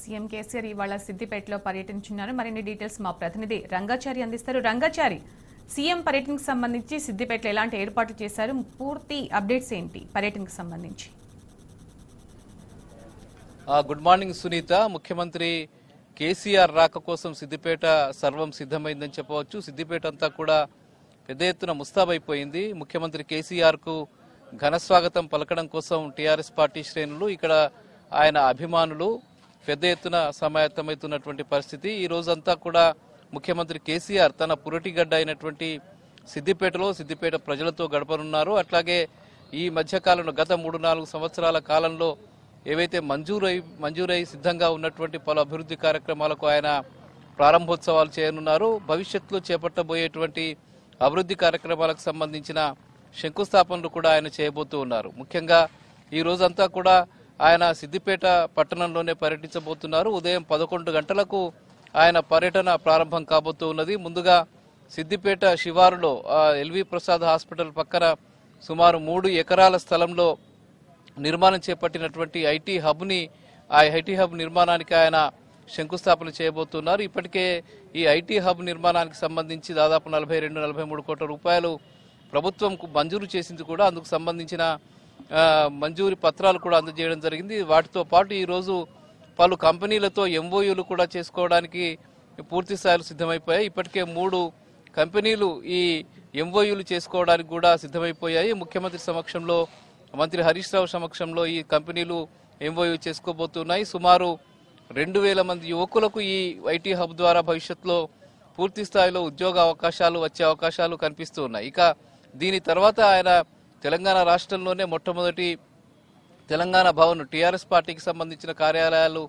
CM KCR ఇవాళ సిద్దిపేటలో పర్యటించున్నారు మరిన్ని డీటెయిల్స్ మా ప్రతినిధి రంగాచారి అందిస్తారు రంగాచారి సీఎం పర్యటనకు సంబంధించి సిద్దిపేటలో ఎలాంటి ఏర్పాట్లు చేశారు పూర్తి అప్డేట్స్ ఏంటి పర్యటనకు సంబంధించి గుడ్ మార్నింగ్ సునీత ముఖ్యమంత్రి కేసీఆర్ రాక కోసం సిద్దిపేట సర్వం సిద్ధమైందని చెప్పవచ్చు సిద్దిపేట అంతా కూడా పెద్ద ఎత్తున ముస్తాబైపోయింది ముఖ్యమంత్రి కేసీఆర్కు ఘనస్వాగతం పలకడం కోసం టీఆర్ఎస్ పార్టీ శ్రేణులు ఇక్కడ ఆయన అభిమానులు పెద్ద ఎత్తున సమాయత్తమవుతున్నటువంటి పరిస్థితి ఈ రోజంతా కూడా ముఖ్యమంత్రి కేసీఆర్ తన పురటిగడ్డ అయినటువంటి సిద్దిపేటలో సిద్దిపేట ప్రజలతో గడపనున్నారు అట్లాగే ఈ మధ్యకాలంలో గత మూడు నాలుగు సంవత్సరాల కాలంలో ఏవైతే మంజూరై మంజూరై సిద్ధంగా ఉన్నటువంటి పలు అభివృద్ధి కార్యక్రమాలకు ఆయన ప్రారంభోత్సవాలు చేయనున్నారు భవిష్యత్తులో చేపట్టబోయేటువంటి అభివృద్ధి కార్యక్రమాలకు సంబంధించిన శంకుస్థాపనలు కూడా ఆయన చేయబోతూ ఉన్నారు ముఖ్యంగా ఈ రోజంతా కూడా ఆయన సిద్దిపేట పట్టణంలోనే పర్యటించబోతున్నారు ఉదయం పదకొండు గంటలకు ఆయన పర్యటన ప్రారంభం కాబోతూ ఉన్నది ముందుగా సిద్దిపేట శివారులో ఎల్వి ప్రసాద్ హాస్పిటల్ పక్కన సుమారు మూడు ఎకరాల స్థలంలో నిర్మాణం చేపట్టినటువంటి ఐటీ హబ్ని ఆ ఐటీ హబ్ నిర్మాణానికి ఆయన శంకుస్థాపన చేయబోతున్నారు ఇప్పటికే ఈ ఐటీ హబ్ నిర్మాణానికి సంబంధించి దాదాపు నలభై రెండు నలభై మూడు కోట్ల రూపాయలు ప్రభుత్వం మంజూరు చేసింది కూడా అందుకు సంబంధించిన మంజూరి పత్రాలు కూడా అందజేయడం జరిగింది వాటితో పాటు ఈరోజు పలు కంపెనీలతో ఎంఓయూలు కూడా చేసుకోవడానికి పూర్తి స్థాయిలో సిద్ధమైపోయాయి ఇప్పటికే మూడు కంపెనీలు ఈ ఎంఓయూలు చేసుకోవడానికి కూడా సిద్ధమైపోయాయి ముఖ్యమంత్రి సమక్షంలో మంత్రి హరీష్ రావు సమక్షంలో ఈ కంపెనీలు ఎంఓయూ చేసుకోబోతున్నాయి సుమారు రెండు వేల మంది యువకులకు ఈ ఐటీ హబ్ ద్వారా భవిష్యత్తులో పూర్తి స్థాయిలో ఉద్యోగ అవకాశాలు వచ్చే అవకాశాలు కనిపిస్తూ ఉన్నాయి ఇక దీని తర్వాత ఆయన తెలంగాణ రాష్ట్రంలోనే మొట్టమొదటి తెలంగాణ భవన్ టీఆర్ఎస్ పార్టీకి సంబంధించిన కార్యాలయాలు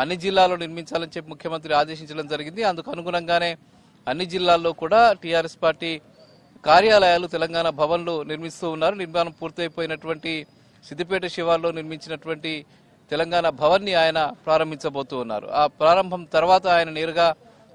అన్ని జిల్లాల్లో నిర్మించాలని చెప్పి ముఖ్యమంత్రి ఆదేశించడం జరిగింది అందుకు అనుగుణంగానే అన్ని జిల్లాల్లో కూడా టీఆర్ఎస్ పార్టీ కార్యాలయాలు తెలంగాణ భవన్లు నిర్మిస్తూ ఉన్నారు నిర్మాణం పూర్తయిపోయినటువంటి సిద్దిపేట శివార్లో నిర్మించినటువంటి తెలంగాణ భవన్ని ఆయన ప్రారంభించబోతూ ఉన్నారు ఆ ప్రారంభం తర్వాత ఆయన నేరుగా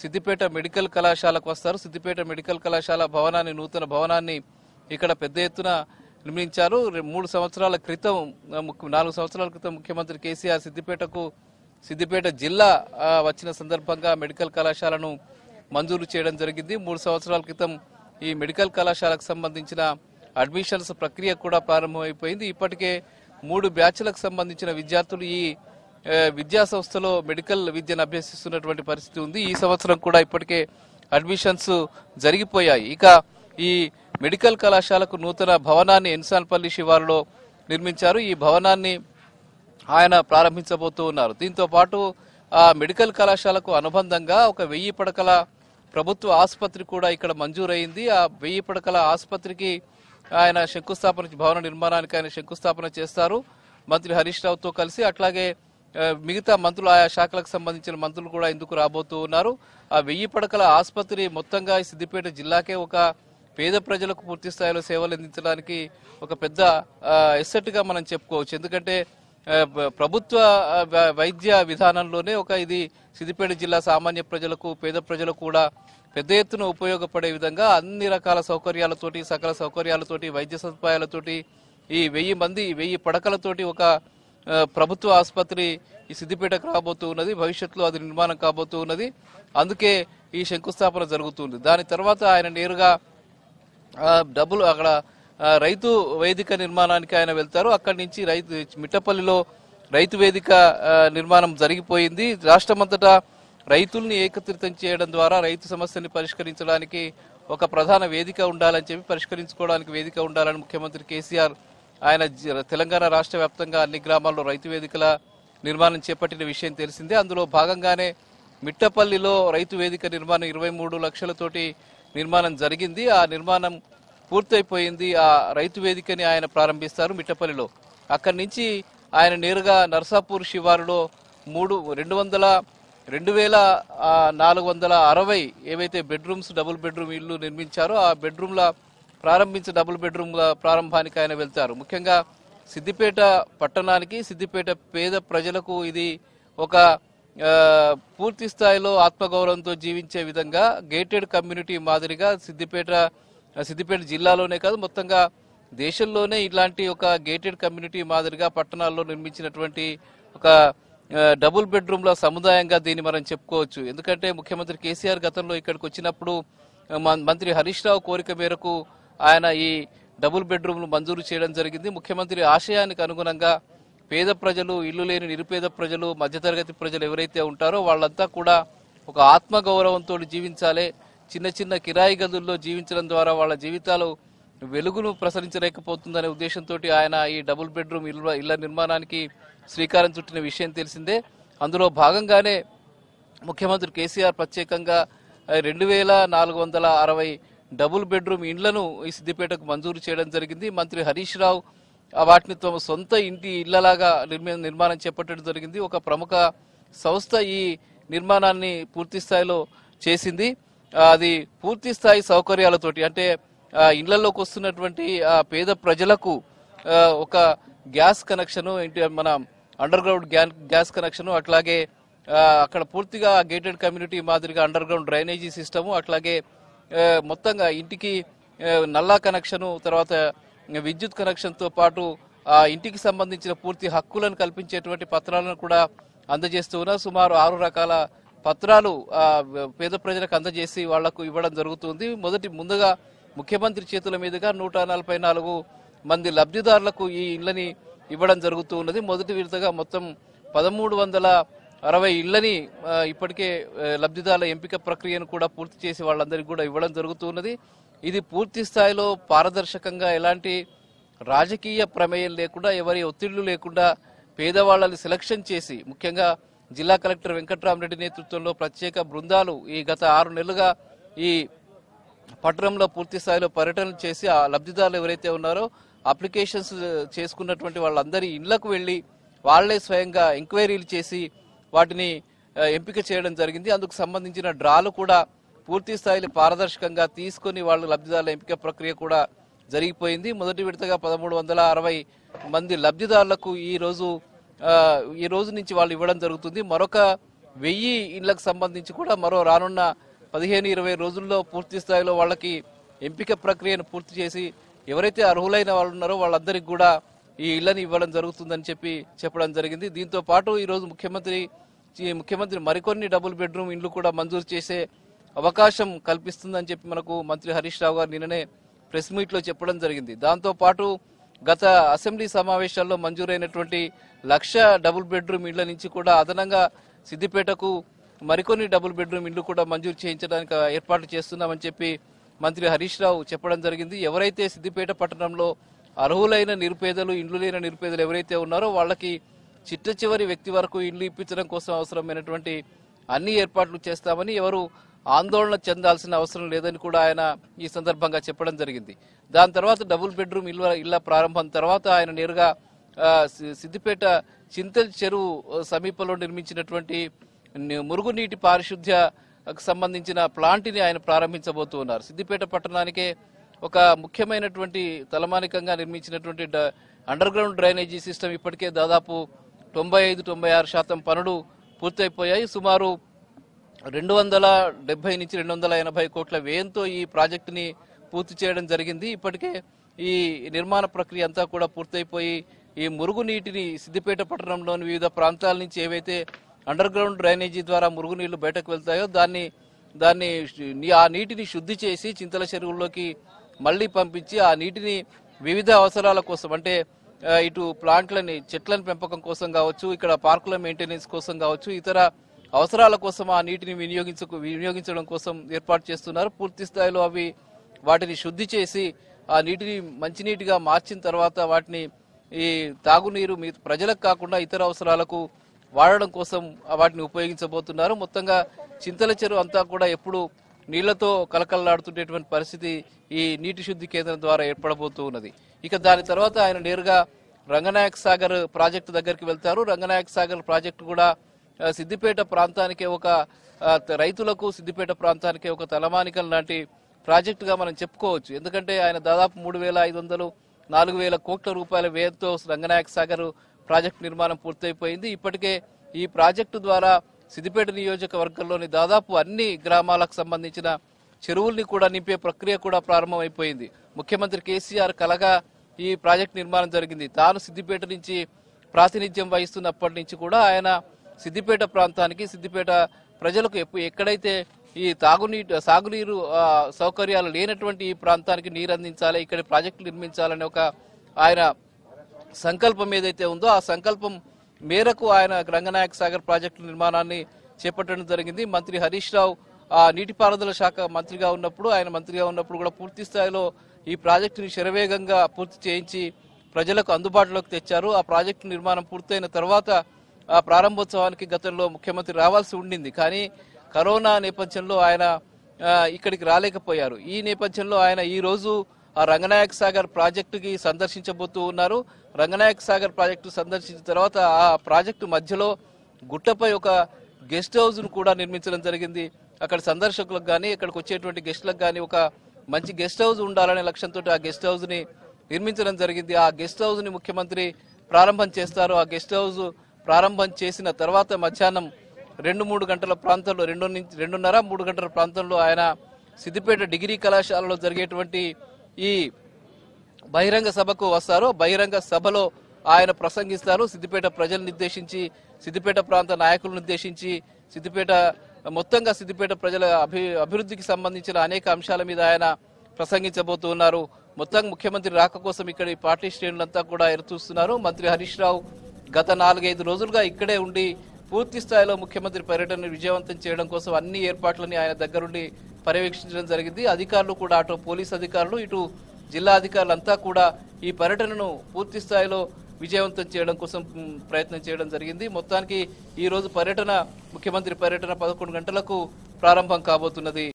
సిద్దిపేట మెడికల్ కళాశాలకు వస్తారు సిద్దిపేట మెడికల్ కళాశాల భవనాన్ని నూతన భవనాన్ని ఇక్కడ పెద్ద ఎత్తున నిర్మించారు మూడు సంవత్సరాల క్రితం నాలుగు సంవత్సరాల క్రితం ముఖ్యమంత్రి కేసీఆర్ సిద్దిపేటకు సిద్దిపేట జిల్లా వచ్చిన సందర్భంగా మెడికల్ కళాశాలను మంజూరు చేయడం జరిగింది మూడు సంవత్సరాల క్రితం ఈ మెడికల్ కళాశాలకు సంబంధించిన అడ్మిషన్స్ ప్రక్రియ కూడా ప్రారంభమైపోయింది ఇప్పటికే మూడు బ్యాచ్లకు సంబంధించిన విద్యార్థులు ఈ విద్యా సంస్థలో మెడికల్ విద్యను అభ్యసిస్తున్నటువంటి పరిస్థితి ఉంది ఈ సంవత్సరం కూడా ఇప్పటికే అడ్మిషన్స్ జరిగిపోయాయి ఇక ఈ మెడికల్ కళాశాలకు నూతన భవనాన్ని ఎన్సాన్పల్లి శివారులో నిర్మించారు ఈ భవనాన్ని ఆయన ప్రారంభించబోతూ ఉన్నారు దీంతో పాటు ఆ మెడికల్ కళాశాలకు అనుబంధంగా ఒక వెయ్యి పడకల ప్రభుత్వ ఆసుపత్రి కూడా ఇక్కడ మంజూరైంది ఆ వెయ్యి పడకల ఆసుపత్రికి ఆయన శంకుస్థాపన భవన నిర్మాణానికి ఆయన శంకుస్థాపన చేస్తారు మంత్రి హరీష్ రావుతో కలిసి అట్లాగే మిగతా మంత్రులు ఆయా శాఖలకు సంబంధించిన మంత్రులు కూడా ఇందుకు రాబోతూ ఉన్నారు ఆ వెయ్యి పడకల ఆసుపత్రి మొత్తంగా సిద్దిపేట జిల్లాకే ఒక పేద ప్రజలకు పూర్తి స్థాయిలో సేవలు అందించడానికి ఒక పెద్ద ఎస్సెట్గా మనం చెప్పుకోవచ్చు ఎందుకంటే ప్రభుత్వ వైద్య విధానంలోనే ఒక ఇది సిద్దిపేట జిల్లా సామాన్య ప్రజలకు పేద ప్రజలకు కూడా పెద్ద ఎత్తున ఉపయోగపడే విధంగా అన్ని రకాల సౌకర్యాలతోటి సకల సౌకర్యాలతోటి వైద్య సదుపాయాలతోటి ఈ వెయ్యి మంది వెయ్యి పడకలతోటి ఒక ప్రభుత్వ ఆసుపత్రి ఈ సిద్దిపేటకు రాబోతూ ఉన్నది భవిష్యత్తులో అది నిర్మాణం కాబోతూ ఉన్నది అందుకే ఈ శంకుస్థాపన జరుగుతుంది దాని తర్వాత ఆయన నేరుగా డబ్బులు అక్కడ రైతు వేదిక నిర్మాణానికి ఆయన వెళ్తారు అక్కడి నుంచి రైతు మిట్టపల్లిలో రైతు వేదిక నిర్మాణం జరిగిపోయింది రాష్ట్రమంతటా రైతుల్ని ఏకత్రితం చేయడం ద్వారా రైతు సమస్యని పరిష్కరించడానికి ఒక ప్రధాన వేదిక ఉండాలని చెప్పి పరిష్కరించుకోవడానికి వేదిక ఉండాలని ముఖ్యమంత్రి కేసీఆర్ ఆయన తెలంగాణ రాష్ట్ర వ్యాప్తంగా అన్ని గ్రామాల్లో రైతు వేదికల నిర్మాణం చేపట్టిన విషయం తెలిసిందే అందులో భాగంగానే మిట్టపల్లిలో రైతు వేదిక నిర్మాణం ఇరవై మూడు లక్షలతోటి నిర్మాణం జరిగింది ఆ నిర్మాణం పూర్తయిపోయింది ఆ రైతు వేదికని ఆయన ప్రారంభిస్తారు మిట్టపల్లిలో అక్కడి నుంచి ఆయన నేరుగా నర్సాపూర్ శివారులో మూడు రెండు వందల రెండు వేల నాలుగు వందల అరవై ఏవైతే బెడ్రూమ్స్ డబుల్ బెడ్రూమ్ ఇల్లు నిర్మించారో ఆ బెడ్రూమ్ల ప్రారంభించి డబుల్ బెడ్రూమ్ల ప్రారంభానికి ఆయన వెళ్తారు ముఖ్యంగా సిద్దిపేట పట్టణానికి సిద్దిపేట పేద ప్రజలకు ఇది ఒక పూర్తి స్థాయిలో ఆత్మగౌరవంతో జీవించే విధంగా గేటెడ్ కమ్యూనిటీ మాదిరిగా సిద్దిపేట సిద్దిపేట జిల్లాలోనే కాదు మొత్తంగా దేశంలోనే ఇలాంటి ఒక గేటెడ్ కమ్యూనిటీ మాదిరిగా పట్టణాల్లో నిర్మించినటువంటి ఒక డబుల్ బెడ్రూమ్ల సముదాయంగా దీన్ని మనం చెప్పుకోవచ్చు ఎందుకంటే ముఖ్యమంత్రి కేసీఆర్ గతంలో ఇక్కడికి వచ్చినప్పుడు మంత్రి హరీష్ రావు కోరిక మేరకు ఆయన ఈ డబుల్ బెడ్రూమ్లు మంజూరు చేయడం జరిగింది ముఖ్యమంత్రి ఆశయానికి అనుగుణంగా పేద ప్రజలు ఇల్లు లేని నిరుపేద ప్రజలు మధ్యతరగతి ప్రజలు ఎవరైతే ఉంటారో వాళ్ళంతా కూడా ఒక ఆత్మగౌరవంతో జీవించాలి చిన్న చిన్న కిరాయి గదుల్లో జీవించడం ద్వారా వాళ్ళ జీవితాలు వెలుగును ప్రసరించలేకపోతుందనే ఉద్దేశంతో ఆయన ఈ డబుల్ బెడ్రూమ్ ఇళ్ళ ఇళ్ల నిర్మాణానికి శ్రీకారం చుట్టిన విషయం తెలిసిందే అందులో భాగంగానే ముఖ్యమంత్రి కేసీఆర్ ప్రత్యేకంగా రెండు వేల నాలుగు వందల అరవై డబుల్ బెడ్రూమ్ ఇండ్లను ఈ సిద్దిపేటకు మంజూరు చేయడం జరిగింది మంత్రి హరీష్ రావు వాటిని తమ సొంత ఇంటి ఇళ్లలాగా నిర్మాణం చేపట్టడం జరిగింది ఒక ప్రముఖ సంస్థ ఈ నిర్మాణాన్ని పూర్తి స్థాయిలో చేసింది అది పూర్తి స్థాయి సౌకర్యాలతోటి అంటే ఇళ్లలోకి వస్తున్నటువంటి పేద ప్రజలకు ఒక గ్యాస్ కనెక్షను మన అండర్ గ్రౌండ్ గ్యాస్ కనెక్షను అట్లాగే అక్కడ పూర్తిగా గేటెడ్ కమ్యూనిటీ మాదిరిగా అండర్ గ్రౌండ్ డ్రైనేజీ సిస్టము అట్లాగే మొత్తంగా ఇంటికి నల్లా కనెక్షను తర్వాత విద్యుత్ కనెక్షన్తో పాటు ఇంటికి సంబంధించిన పూర్తి హక్కులను కల్పించేటువంటి పత్రాలను కూడా అందజేస్తూ ఉన్నారు సుమారు ఆరు రకాల పత్రాలు పేద ప్రజలకు అందజేసి వాళ్లకు ఇవ్వడం జరుగుతుంది మొదటి ముందుగా ముఖ్యమంత్రి చేతుల మీదుగా నూట నలభై నాలుగు మంది లబ్ధిదారులకు ఈ ఇళ్లని ఇవ్వడం జరుగుతూ ఉన్నది మొదటి విడతగా మొత్తం పదమూడు వందల అరవై ఇళ్లని ఇప్పటికే లబ్ధిదారుల ఎంపిక ప్రక్రియను కూడా పూర్తి చేసి వాళ్ళందరికీ కూడా ఇవ్వడం జరుగుతున్నది ఇది పూర్తి స్థాయిలో పారదర్శకంగా ఎలాంటి రాజకీయ ప్రమేయం లేకుండా ఎవరి ఒత్తిళ్లు లేకుండా పేదవాళ్ళని సెలక్షన్ చేసి ముఖ్యంగా జిల్లా కలెక్టర్ వెంకట్రామరెడ్డి నేతృత్వంలో ప్రత్యేక బృందాలు ఈ గత ఆరు నెలలుగా ఈ పట్టణంలో పూర్తి స్థాయిలో పర్యటనలు చేసి ఆ లబ్ధిదారులు ఎవరైతే ఉన్నారో అప్లికేషన్స్ చేసుకున్నటువంటి వాళ్ళందరి ఇళ్లకు వెళ్ళి వాళ్లే స్వయంగా ఎంక్వైరీలు చేసి వాటిని ఎంపిక చేయడం జరిగింది అందుకు సంబంధించిన డ్రాలు కూడా పూర్తి స్థాయిలో పారదర్శకంగా తీసుకుని వాళ్ళు లబ్ధిదారుల ఎంపిక ప్రక్రియ కూడా జరిగిపోయింది మొదటి విడతగా పదమూడు వందల అరవై మంది లబ్ధిదారులకు ఈరోజు ఈ రోజు నుంచి వాళ్ళు ఇవ్వడం జరుగుతుంది మరొక వెయ్యి ఇళ్లకు సంబంధించి కూడా మరో రానున్న పదిహేను ఇరవై రోజుల్లో పూర్తి స్థాయిలో వాళ్ళకి ఎంపిక ప్రక్రియను పూర్తి చేసి ఎవరైతే అర్హులైన వాళ్ళు ఉన్నారో వాళ్ళందరికీ కూడా ఈ ఇళ్లను ఇవ్వడం జరుగుతుందని చెప్పి చెప్పడం జరిగింది దీంతో పాటు ఈరోజు ముఖ్యమంత్రి ముఖ్యమంత్రి మరికొన్ని డబుల్ బెడ్రూమ్ ఇండ్లు కూడా మంజూరు చేసే అవకాశం కల్పిస్తుందని చెప్పి మనకు మంత్రి హరీష్ రావు గారు నిన్ననే ప్రెస్ మీట్లో చెప్పడం జరిగింది దాంతోపాటు గత అసెంబ్లీ సమావేశాల్లో మంజూరైనటువంటి లక్ష డబుల్ బెడ్రూమ్ ఇళ్ల నుంచి కూడా అదనంగా సిద్దిపేటకు మరికొన్ని డబుల్ బెడ్రూమ్ ఇళ్లు కూడా మంజూరు చేయించడానికి ఏర్పాటు చేస్తున్నామని చెప్పి మంత్రి హరీష్ రావు చెప్పడం జరిగింది ఎవరైతే సిద్దిపేట పట్టణంలో అర్హులైన నిరుపేదలు ఇండ్లు లేని నిరుపేదలు ఎవరైతే ఉన్నారో వాళ్ళకి చిట్ట చివరి వ్యక్తి వరకు ఇండ్లు ఇప్పించడం కోసం అవసరమైనటువంటి అన్ని ఏర్పాట్లు చేస్తామని ఎవరు ఆందోళన చెందాల్సిన అవసరం లేదని కూడా ఆయన ఈ సందర్భంగా చెప్పడం జరిగింది దాని తర్వాత డబుల్ బెడ్రూమ్ ఇల్లు ఇళ్ల ప్రారంభం తర్వాత ఆయన నేరుగా సిద్దిపేట చింతల్ చెరువు సమీపంలో నిర్మించినటువంటి మురుగునీటి పారిశుద్ధ్య సంబంధించిన ప్లాంట్ని ఆయన ప్రారంభించబోతూ ఉన్నారు సిద్దిపేట పట్టణానికే ఒక ముఖ్యమైనటువంటి తలమానికంగా నిర్మించినటువంటి అండర్ గ్రౌండ్ డ్రైనేజీ సిస్టమ్ ఇప్పటికే దాదాపు తొంభై ఐదు తొంభై ఆరు శాతం పనులు పూర్తయిపోయాయి సుమారు రెండు వందల డెబ్బై నుంచి రెండు వందల ఎనభై కోట్ల వ్యయంతో ఈ ప్రాజెక్టుని పూర్తి చేయడం జరిగింది ఇప్పటికే ఈ నిర్మాణ ప్రక్రియ అంతా కూడా పూర్తయిపోయి ఈ మురుగునీటిని సిద్దిపేట పట్టణంలోని వివిధ ప్రాంతాల నుంచి ఏవైతే అండర్ గ్రౌండ్ డ్రైనేజీ ద్వారా మురుగునీళ్లు బయటకు వెళ్తాయో దాన్ని దాన్ని ఆ నీటిని శుద్ధి చేసి చింతల చెరువుల్లోకి మళ్లీ పంపించి ఆ నీటిని వివిధ అవసరాల కోసం అంటే ఇటు ప్లాంట్లని చెట్లను పెంపకం కోసం కావచ్చు ఇక్కడ పార్కుల మెయింటెనెన్స్ కోసం కావచ్చు ఇతర అవసరాల కోసం ఆ నీటిని వినియోగించకు వినియోగించడం కోసం ఏర్పాటు చేస్తున్నారు పూర్తి స్థాయిలో అవి వాటిని శుద్ధి చేసి ఆ నీటిని మంచినీటిగా మార్చిన తర్వాత వాటిని ఈ తాగునీరు మీ ప్రజలకు కాకుండా ఇతర అవసరాలకు వాడడం కోసం వాటిని ఉపయోగించబోతున్నారు మొత్తంగా చింతల చెరువు అంతా కూడా ఎప్పుడు నీళ్లతో కలకలలాడుతుండేటువంటి పరిస్థితి ఈ నీటి శుద్ధి కేంద్రం ద్వారా ఏర్పడబోతూ ఉన్నది ఇక దాని తర్వాత ఆయన నేరుగా రంగనాయక సాగర్ ప్రాజెక్టు దగ్గరికి వెళ్తారు రంగనాయక సాగర్ ప్రాజెక్టు కూడా సిద్దిపేట ప్రాంతానికి ఒక రైతులకు సిద్దిపేట ప్రాంతానికి ఒక తలమానికల్ లాంటి ప్రాజెక్టుగా మనం చెప్పుకోవచ్చు ఎందుకంటే ఆయన దాదాపు మూడు వేల ఐదు వందలు నాలుగు వేల కోట్ల రూపాయల వ్యయంతో రంగనాయక సాగర్ ప్రాజెక్టు నిర్మాణం పూర్తయిపోయింది ఇప్పటికే ఈ ప్రాజెక్టు ద్వారా సిద్దిపేట నియోజకవర్గంలోని దాదాపు అన్ని గ్రామాలకు సంబంధించిన చెరువుల్ని కూడా నింపే ప్రక్రియ కూడా ప్రారంభమైపోయింది ముఖ్యమంత్రి కేసీఆర్ కలగా ఈ ప్రాజెక్టు నిర్మాణం జరిగింది తాను సిద్దిపేట నుంచి ప్రాతినిధ్యం వహిస్తున్నప్పటి నుంచి కూడా ఆయన సిద్దిపేట ప్రాంతానికి సిద్దిపేట ప్రజలకు ఎక్కడైతే ఈ తాగునీటి సాగునీరు సౌకర్యాలు లేనటువంటి ఈ ప్రాంతానికి నీరు అందించాలి ఇక్కడ ప్రాజెక్టులు నిర్మించాలని ఒక ఆయన సంకల్పం ఏదైతే ఉందో ఆ సంకల్పం మేరకు ఆయన రంగనాయక సాగర్ ప్రాజెక్టు నిర్మాణాన్ని చేపట్టడం జరిగింది మంత్రి హరీష్ రావు నీటిపారుదల శాఖ మంత్రిగా ఉన్నప్పుడు ఆయన మంత్రిగా ఉన్నప్పుడు కూడా పూర్తి స్థాయిలో ఈ ప్రాజెక్టుని శరవేగంగా పూర్తి చేయించి ప్రజలకు అందుబాటులోకి తెచ్చారు ఆ ప్రాజెక్టు నిర్మాణం పూర్తయిన తర్వాత ఆ ప్రారంభోత్సవానికి గతంలో ముఖ్యమంత్రి రావాల్సి ఉండింది కానీ కరోనా నేపథ్యంలో ఆయన ఇక్కడికి రాలేకపోయారు ఈ నేపథ్యంలో ఆయన ఈ రోజు ఆ రంగనాయక సాగర్ ప్రాజెక్టుకి సందర్శించబోతూ ఉన్నారు రంగనాయక సాగర్ ప్రాజెక్టు సందర్శించిన తర్వాత ఆ ప్రాజెక్టు మధ్యలో గుట్టపై ఒక గెస్ట్ హౌస్ను కూడా నిర్మించడం జరిగింది అక్కడ సందర్శకులకు కానీ ఇక్కడికి వచ్చేటువంటి గెస్టులకు కానీ ఒక మంచి గెస్ట్ హౌస్ ఉండాలనే లక్ష్యంతో ఆ గెస్ట్ హౌస్ని నిర్మించడం జరిగింది ఆ గెస్ట్ హౌస్ని ముఖ్యమంత్రి ప్రారంభం చేస్తారు ఆ గెస్ట్ హౌస్ ప్రారంభం చేసిన తర్వాత మధ్యాహ్నం రెండు మూడు గంటల ప్రాంతంలో రెండు నుంచి రెండున్నర మూడు గంటల ప్రాంతంలో ఆయన సిద్దిపేట డిగ్రీ కళాశాలలో జరిగేటువంటి ఈ బహిరంగ సభకు వస్తారు బహిరంగ సభలో ఆయన ప్రసంగిస్తారు సిద్దిపేట ప్రజలను ఉద్దేశించి సిద్దిపేట ప్రాంత నాయకులను ఉద్దేశించి సిద్దిపేట మొత్తంగా సిద్దిపేట ప్రజల అభి అభివృద్ధికి సంబంధించిన అనేక అంశాల మీద ఆయన ప్రసంగించబోతూ ఉన్నారు మొత్తం ముఖ్యమంత్రి రాక కోసం ఇక్కడ పార్టీ శ్రేణులంతా కూడా ఎదురు చూస్తున్నారు మంత్రి హరీష్ రావు గత నాలుగైదు రోజులుగా ఇక్కడే ఉండి పూర్తి స్థాయిలో ముఖ్యమంత్రి పర్యటన విజయవంతం చేయడం కోసం అన్ని ఏర్పాట్లని ఆయన దగ్గరుండి పర్యవేక్షించడం జరిగింది అధికారులు కూడా అటు పోలీస్ అధికారులు ఇటు జిల్లా అధికారులంతా కూడా ఈ పర్యటనను పూర్తి స్థాయిలో విజయవంతం చేయడం కోసం ప్రయత్నం చేయడం జరిగింది మొత్తానికి ఈరోజు పర్యటన ముఖ్యమంత్రి పర్యటన పదకొండు గంటలకు ప్రారంభం కాబోతున్నది